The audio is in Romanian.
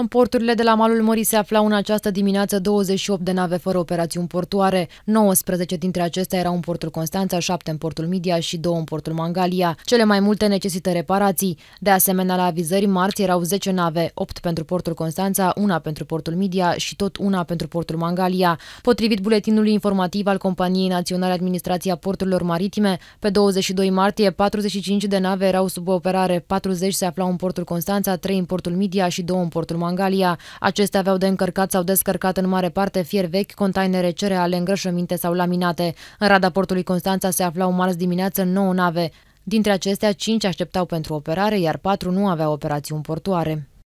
În porturile de la malul Mării se aflau în această dimineață 28 de nave fără operațiuni portoare. 19 dintre acestea erau în portul Constanța, 7 în portul Midia și 2 în portul Mangalia. Cele mai multe necesită reparații. De asemenea, la avizări marți erau 10 nave, 8 pentru portul Constanța, una pentru portul Midia și tot una pentru portul Mangalia. Potrivit buletinului informativ al Companiei Naționale Administrația Porturilor Maritime, pe 22 martie 45 de nave erau sub operare, 40 se aflau în portul Constanța, 3 în portul Midia și 2 în portul Mangalia. Mangalia. Acestea aveau de încărcat sau descărcat în mare parte fier vechi, containere cereale, îngrășăminte sau laminate. În rada portului Constanța se aflau marți dimineață 9 nave. Dintre acestea, 5 așteptau pentru operare, iar 4 nu aveau operațiuni portoare.